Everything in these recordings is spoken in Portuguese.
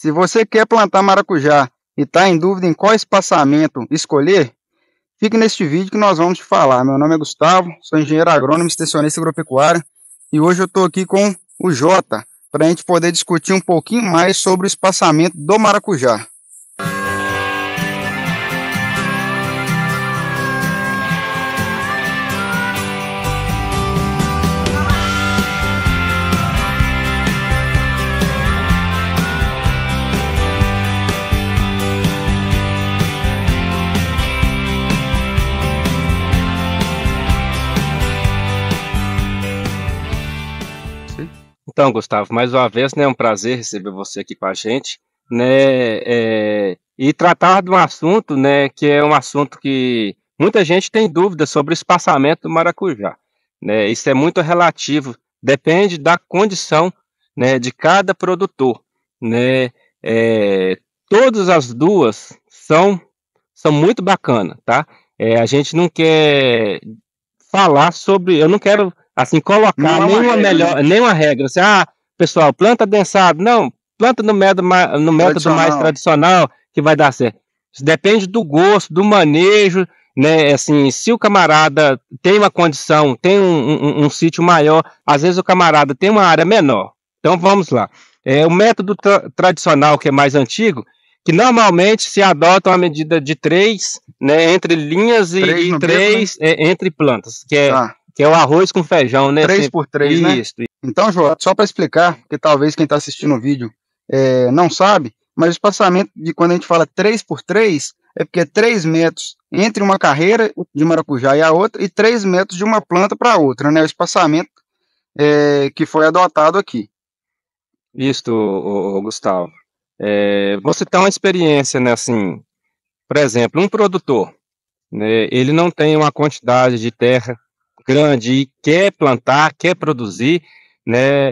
Se você quer plantar maracujá e está em dúvida em qual espaçamento escolher, fique neste vídeo que nós vamos te falar. Meu nome é Gustavo, sou engenheiro agrônomo, extensionista agropecuário e hoje eu estou aqui com o Jota para a gente poder discutir um pouquinho mais sobre o espaçamento do maracujá. Então, Gustavo, mais uma vez, né, é um prazer receber você aqui com a gente, né, é, e tratar de um assunto, né, que é um assunto que muita gente tem dúvida sobre o espaçamento do maracujá, né, isso é muito relativo, depende da condição, né, de cada produtor, né, é, todas as duas são, são muito bacanas, tá, é, a gente não quer falar sobre, eu não quero Assim, colocar não nenhuma, regra, melhor, né? nenhuma regra. Assim, ah, pessoal, planta adensado. Não, planta no método, no método mais tradicional que vai dar certo. Isso depende do gosto, do manejo, né? Assim, se o camarada tem uma condição, tem um, um, um sítio maior, às vezes o camarada tem uma área menor. Então vamos lá. É, o método tra tradicional, que é mais antigo, que normalmente se adota uma medida de três né, entre linhas e e três, né? é, entre plantas, que é tá. Que é o arroz com feijão, né? 3 por 3 né? Isso. Então, João, só para explicar, que talvez quem está assistindo o vídeo é, não sabe, mas o espaçamento de quando a gente fala 3 por 3 é porque é 3 metros entre uma carreira de maracujá e a outra e 3 metros de uma planta para outra, né? O espaçamento é, que foi adotado aqui. Isto, Gustavo. É, você tem uma experiência, né, assim, por exemplo, um produtor, né, ele não tem uma quantidade de terra grande e quer plantar, quer produzir, né,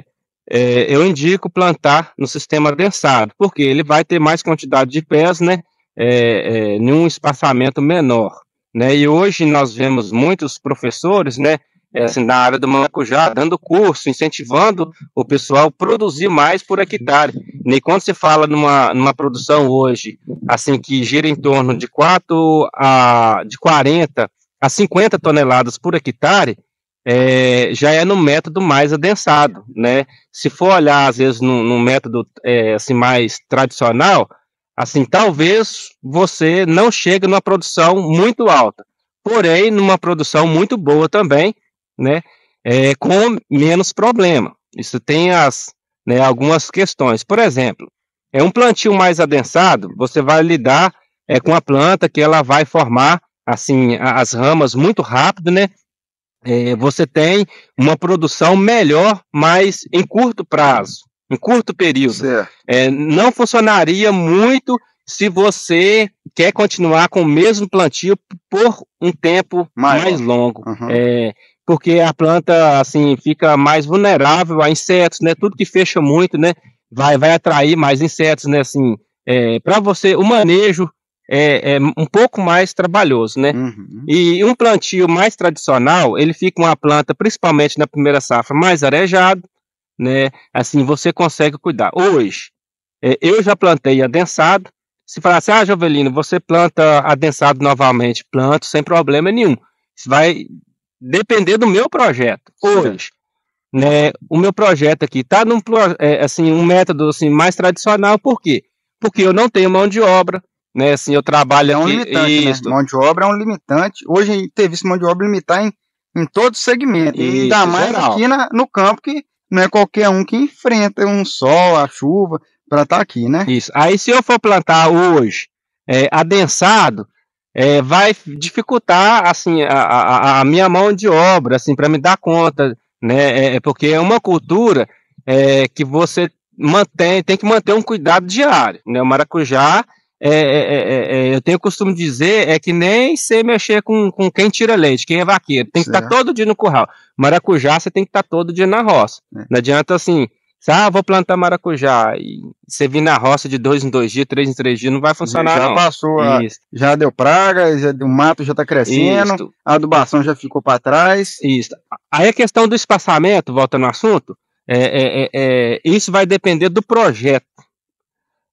é, eu indico plantar no sistema adensado, porque ele vai ter mais quantidade de pés, né, é, é, num espaçamento menor, né, e hoje nós vemos muitos professores, né, é, assim, na área do maracujá, dando curso, incentivando o pessoal a produzir mais por hectare. E quando se fala numa, numa produção hoje, assim, que gira em torno de 4 a de 40 a 50 toneladas por hectare, é, já é no método mais adensado, né? Se for olhar, às vezes, no método é, assim, mais tradicional, assim, talvez você não chegue numa produção muito alta, porém, numa produção muito boa também, né? É, com menos problema. Isso tem as, né, algumas questões. Por exemplo, é um plantio mais adensado, você vai lidar é, com a planta que ela vai formar assim as ramas muito rápido, né? É, você tem uma produção melhor, mas em curto prazo, em curto período. É, não funcionaria muito se você quer continuar com o mesmo plantio por um tempo mais, mais longo. Uhum. É, porque a planta assim fica mais vulnerável a insetos, né? Tudo que fecha muito, né? Vai, vai atrair mais insetos, né? Assim, é, para você, o manejo é, é um pouco mais trabalhoso, né? Uhum. E um plantio mais tradicional, ele fica uma planta, principalmente na primeira safra, mais arejado, né? Assim, você consegue cuidar. Hoje, é, eu já plantei adensado. Se falar assim, ah, Jovelino, você planta adensado novamente, planto sem problema nenhum. Isso vai depender do meu projeto. Hoje, Sim. né? O meu projeto aqui tá num é, assim um método assim mais tradicional, por quê? Porque eu não tenho mão de obra, né? Assim, eu trabalho É um é né? limitante, né? Mão de obra é um limitante. Hoje teve esse mão de obra limitar em, em todo segmento. Isso, ainda mais geral. aqui na, no campo, que não é qualquer um que enfrenta um sol, a chuva, para estar tá aqui, né? Isso. Aí se eu for plantar hoje é, adensado, é, vai dificultar assim a, a, a, minha mão de obra, assim, para me dar conta, né? É, é, porque é uma cultura é, que você mantém, tem que manter um cuidado diário, né? O maracujá é é, é, é, é, eu tenho o costume de dizer é que nem você mexer com, com quem tira leite, quem é vaqueiro. Tem que tá estar todo dia no curral. Maracujá, você tem que estar tá todo dia na roça. É. Não adianta assim, ah, vou plantar maracujá e você vir na roça de dois em dois dias, três em três dias, não vai funcionar. Já não. passou, a, já deu praga, já, o mato já está crescendo, Isto. a adubação já ficou para trás. Isso. Aí a questão do espaçamento, volta no assunto. É, é, é, isso vai depender do projeto.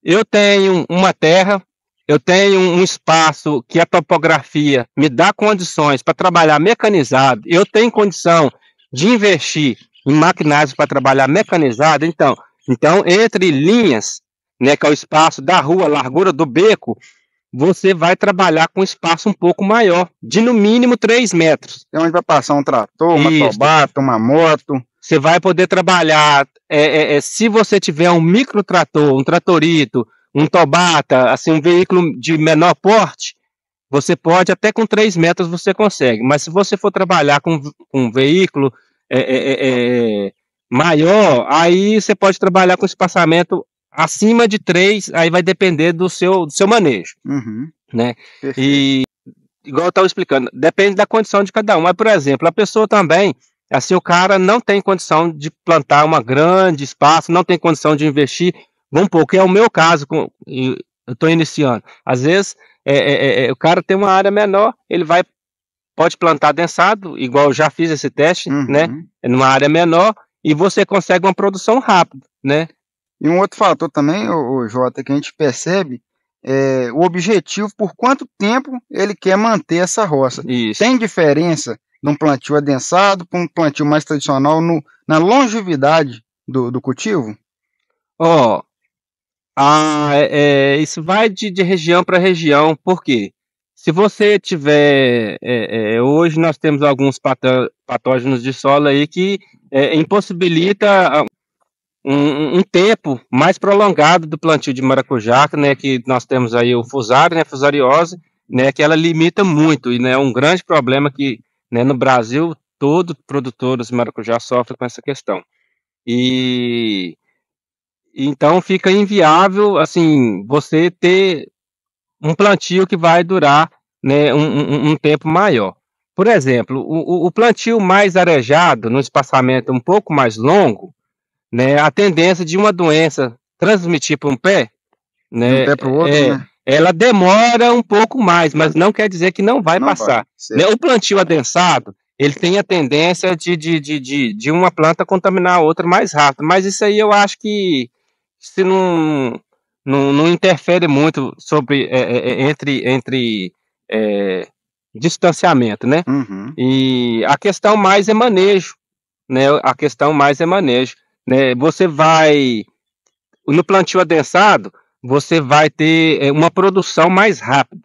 Eu tenho uma terra, eu tenho um espaço que a topografia me dá condições para trabalhar mecanizado, eu tenho condição de investir em maquinários para trabalhar mecanizado, então, então entre linhas, né, que é o espaço da rua, largura do beco, você vai trabalhar com espaço um pouco maior, de no mínimo 3 metros. É então, onde vai passar um trator, uma Tobata, uma moto. Você vai poder trabalhar, é, é, é se você tiver um micro trator, um tratorito, um Tobata, assim, um veículo de menor porte, você pode, até com 3 metros você consegue. Mas se você for trabalhar com, com um veículo é, é, é maior, aí você pode trabalhar com espaçamento acima de 3, aí vai depender do seu, do seu manejo. Uhum. Né? E igual eu estava explicando, depende da condição de cada um. Mas, por exemplo, a pessoa também Assim, o cara não tem condição de plantar uma grande espaço, não tem condição de investir. Vamos pouco é o meu caso, com, eu estou iniciando. Às vezes, é, é, é, é, o cara tem uma área menor, ele vai pode plantar densado, igual eu já fiz esse teste, uhum. né? É numa área menor, e você consegue uma produção rápida, né? E um outro fator também, o Jota, que a gente percebe é o objetivo, por quanto tempo ele quer manter essa roça. Isso. Tem diferença num plantio adensado para um plantio mais tradicional no, na longevidade do, do cultivo? Ó, oh, ah, é, é, isso vai de, de região para região, por quê? Se você tiver. É, é hoje nós temos alguns patógenos de solo aí que é, impossibilita ah, um, um, tempo mais prolongado do plantio de maracujá, né, que nós temos aí o fusário, né, fusariose, né, que ela limita muito e né, é um grande problema que né? No Brasil todo produtor de maracujá sofre com essa questão. E então fica inviável assim você ter um plantio que vai durar né, um, um, um tempo maior. Por exemplo, o, o, plantio mais arejado, no espaçamento um pouco mais longo, né, a tendência de uma doença transmitir para um pé, né, um pé para o outro, é, né? ela demora um pouco mais, mas não quer dizer que não vai não passar. Vai, né, o plantio adensado, ele tem a tendência de, de, de, de, de uma planta contaminar a outra mais rápido, mas isso aí eu acho que se não, não, não interfere muito sobre, é, é, é entre, entre é, distanciamento, né? Uhum. E a questão mais é manejo, né? A questão mais é manejo, né? Você vai no plantio adensado, você vai ter eh, uma produção mais rápida.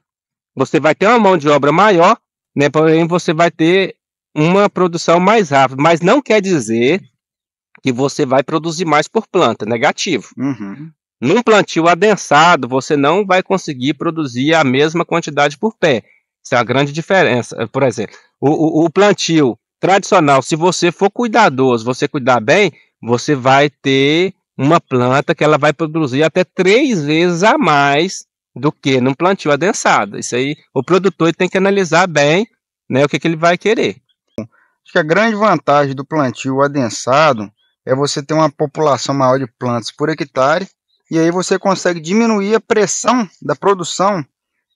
Você vai ter uma mão de obra maior, né? Porém, você vai ter uma produção mais rápida. Mas não quer dizer que você vai produzir mais por planta, negativo. Uhum. Num plantio adensado, você não vai conseguir produzir a mesma quantidade por pé. Isso é a grande diferença. Por exemplo, o, o, o plantio tradicional, se você for cuidadoso, você cuidar bem, você vai ter uma planta que ela vai produzir até três vezes a mais do que num plantio adensado. Isso aí o produtor tem que analisar bem né, o que, que ele vai querer. Acho que a grande vantagem do plantio adensado é você ter uma população maior de plantas por hectare e aí você consegue diminuir a pressão da produção,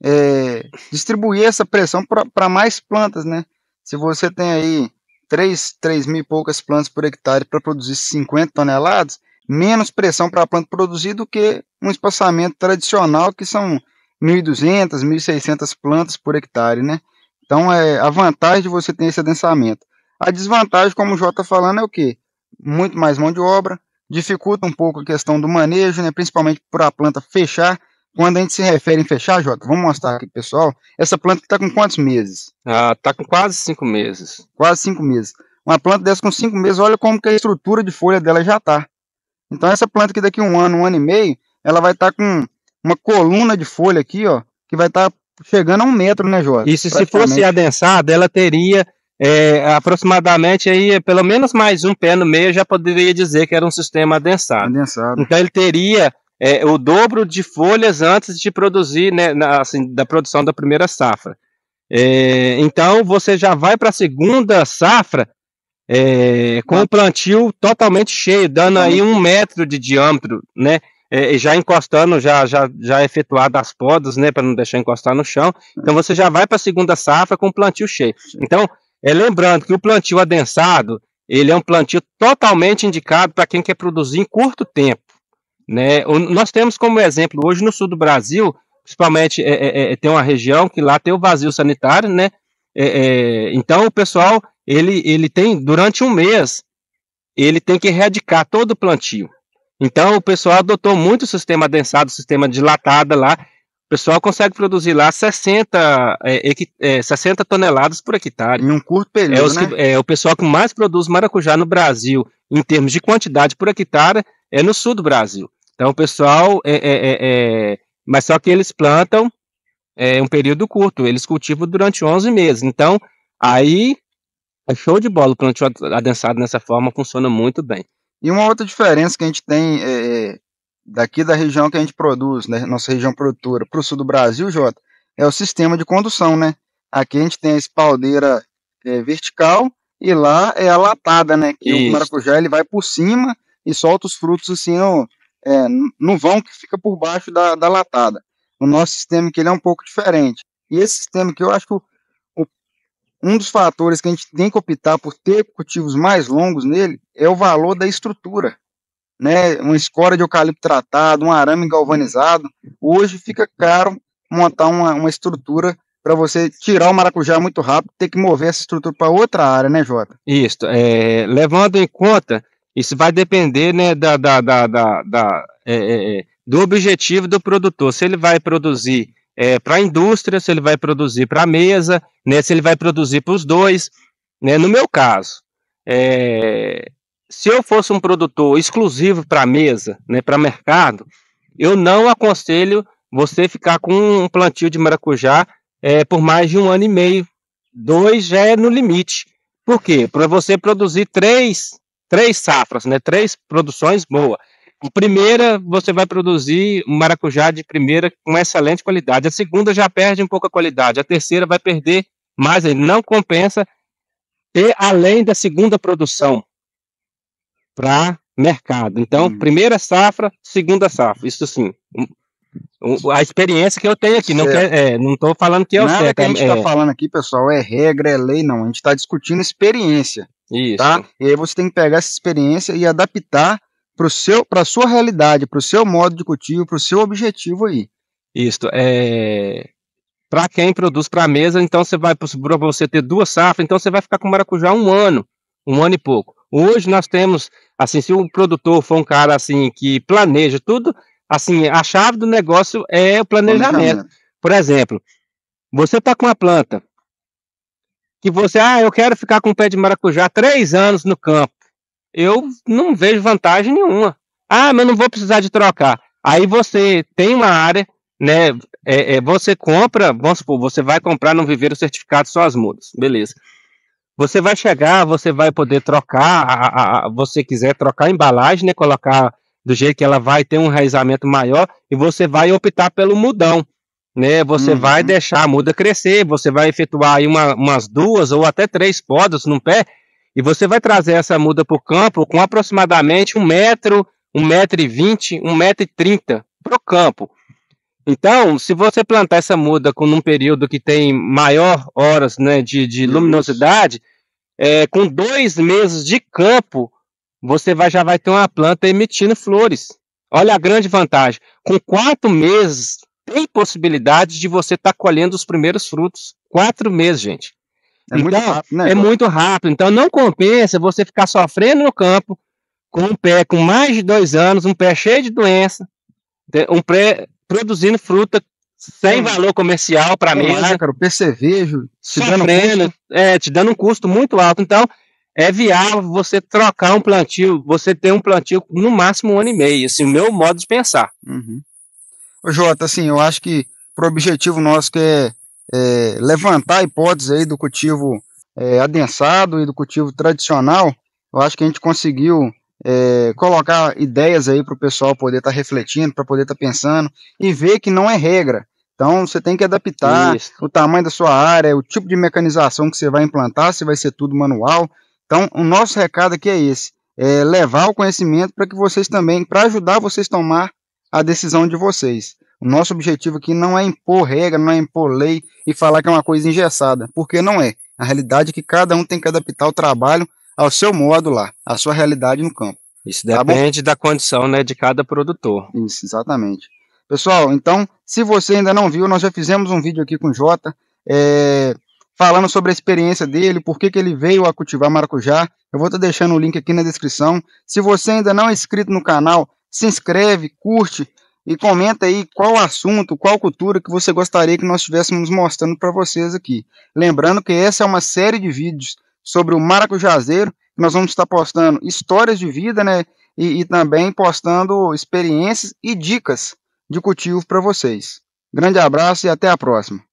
é, distribuir essa pressão para mais plantas, né? Se você tem aí 3, 3 mil e poucas plantas por hectare para produzir 50 toneladas, menos pressão para a planta produzir do que um espaçamento tradicional, que são 1.200, 1.600 plantas por hectare, né? Então, é a vantagem de você ter esse adensamento. A desvantagem, como o Jota está falando, é o que? Muito mais mão de obra, dificulta um pouco a questão do manejo, né? principalmente por a planta fechar. Quando a gente se refere em fechar, Jota, vamos mostrar aqui, pessoal. Essa planta está com quantos meses? Ah, está com quase cinco meses. Quase cinco meses. Uma planta dessa com cinco meses, olha como que a estrutura de folha dela já está. Então essa planta que daqui a um ano, um ano e meio, ela vai estar tá com uma coluna de folha aqui, ó, que vai estar tá chegando a um metro, né, Jorge? Isso se fosse adensada, ela teria é, aproximadamente aí pelo menos mais um pé no meio, já poderia dizer que era um sistema adensado. adensado. Então ele teria é, o dobro de folhas antes de produzir, né, na, assim, da produção da primeira safra. É, então você já vai para a segunda safra é, com o tá. plantio totalmente cheio, dando aí um metro de diâmetro, né? É, já encostando, já, já, já efetuado as podas, né? Para não deixar encostar no chão. Então você já vai para a segunda safra com o plantio cheio. Então, é lembrando que o plantio adensado ele é um plantio totalmente indicado para quem quer produzir em curto tempo. Né? O, nós temos como exemplo hoje no sul do Brasil, principalmente é, é, é tem uma região que lá tem o vazio sanitário, né? É, é então o pessoal ele, ele tem, durante um mês, ele tem que erradicar todo o plantio. Então, o pessoal adotou muito o sistema adensado, o sistema dilatado lá. O pessoal consegue produzir lá 60, é, é, 60 toneladas por hectare. Em um curto período, é, né? é, o pessoal que mais produz maracujá no Brasil, em termos de quantidade por hectare, é no sul do Brasil. Então, o pessoal... é, é, é, é mas só que eles plantam é um período curto, eles cultivam durante 11 meses. Então, aí é show de bola o plantio adensado nessa forma, funciona muito bem. E uma outra diferença que a gente tem é, é daqui da região que a gente produz, né, nossa região produtora, para o sul do Brasil, Jota, é o sistema de condução, né? Aqui a gente tem a espaldeira é, vertical e lá é a latada, né? Que Isso. o maracujá ele vai por cima e solta os frutos assim é, no vão que fica por baixo da, da latada. O nosso sistema que ele é um pouco diferente. E esse sistema que eu acho um dos fatores que a gente tem que optar por ter cultivos mais longos nele é o valor da estrutura. Né, uma escora de eucalipto tratado, um arame galvanizado, hoje fica caro montar uma, uma estrutura para você tirar o maracujá muito rápido, ter que mover essa estrutura para outra área, né, Jota? Isso. É, levando em conta, isso vai depender né, da, da, da, da, da é, é, é do objetivo do produtor. Se ele vai produzir é, para a indústria, se ele vai produzir para a mesa, né, se ele vai produzir para os dois. Né, no meu caso, é, se eu fosse um produtor exclusivo para a mesa, né, para mercado, eu não aconselho você ficar com um plantio de maracujá é, por mais de um ano e meio. Dois já é no limite. Por quê? Para você produzir três, três safras, né, três produções boas primeira, você vai produzir um maracujá de primeira com excelente qualidade. A segunda já perde um pouco a qualidade. A terceira vai perder mais ainda. Não compensa ter além da segunda produção para mercado. Então, hum. primeira safra, segunda safra. Isso sim. A experiência que eu tenho aqui, certo. É, não estou é, falando que é o Nada certo. que a gente está é... Tá falando aqui, pessoal, é regra, é lei, não. A gente está discutindo experiência. Tá? Isso. Tá? E aí você tem que pegar essa experiência e adaptar para a sua realidade, para o seu modo de cultivo, para o seu objetivo aí. Isso. É... Para quem produz para mesa, então você vai para você ter duas safras, então você vai ficar com maracujá um ano, um ano e pouco. Hoje nós temos, assim, se o produtor for um cara assim que planeja tudo, assim, a chave do negócio é o planejamento. Por exemplo, você está com uma planta que você, ah, eu quero ficar com um pé de maracujá três anos no campo eu não vejo vantagem nenhuma. Ah, mas não vou precisar de trocar. Aí você tem uma área, né? É, é, você compra, vamos supor, você vai comprar no viveiro certificado só as mudas, beleza. Você vai chegar, você vai poder trocar, a, a, a, você quiser trocar a embalagem, né? Colocar do jeito que ela vai ter um enraizamento maior e você vai optar pelo mudão, né? Você uhum. vai deixar a muda crescer, você vai efetuar aí uma, umas duas ou até três podas no pé e você vai trazer essa muda para o campo com aproximadamente um metro, um metro e vinte, um metro e trinta para o campo. Então, se você plantar essa muda com um período que tem maior horas né, de, de luminosidade, é, com dois meses de campo, você vai, já vai ter uma planta emitindo flores. Olha a grande vantagem. Com quatro meses, tem possibilidade de você estar tá colhendo os primeiros frutos. Quatro meses, gente. É, então, muito, rápido, né, é muito rápido. Então não compensa você ficar sofrendo no campo com um pé com mais de dois anos, um pé cheio de doença, um pé produzindo fruta sem valor comercial para mim. Né, cara, o percevejo te dando, um custo... é, te dando um custo muito alto. Então, é viável você trocar um plantio, você ter um plantio no máximo um ano e meio, assim, o meu modo de pensar. Uhum. Ô, Jota, assim, eu acho que pro objetivo nosso que é é, levantar a hipótese aí do cultivo é, adensado e do cultivo tradicional, eu acho que a gente conseguiu é, colocar ideias aí para o pessoal poder estar tá refletindo, para poder estar tá pensando e ver que não é regra. Então você tem que adaptar Isso. o tamanho da sua área, o tipo de mecanização que você vai implantar, se vai ser tudo manual. Então o nosso recado aqui é esse: é levar o conhecimento para que vocês também, para ajudar vocês a tomar a decisão de vocês. O nosso objetivo aqui não é impor regra, não é impor lei e falar que é uma coisa engessada, porque não é. A realidade é que cada um tem que adaptar o trabalho ao seu modo lá, à sua realidade no campo. Isso tá depende tá da condição né, de cada produtor. Isso, exatamente. Pessoal, então, se você ainda não viu, nós já fizemos um vídeo aqui com o Jota, é, falando sobre a experiência dele, por que, que ele veio a cultivar maracujá. Eu vou estar tá deixando o link aqui na descrição. Se você ainda não é inscrito no canal, se inscreve, curte, e comenta aí qual assunto, qual cultura que você gostaria que nós estivéssemos mostrando para vocês aqui. Lembrando que essa é uma série de vídeos sobre o maracujazeiro, nós vamos estar postando histórias de vida, né? E, e também postando experiências e dicas de cultivo para vocês. Grande abraço e até a próxima.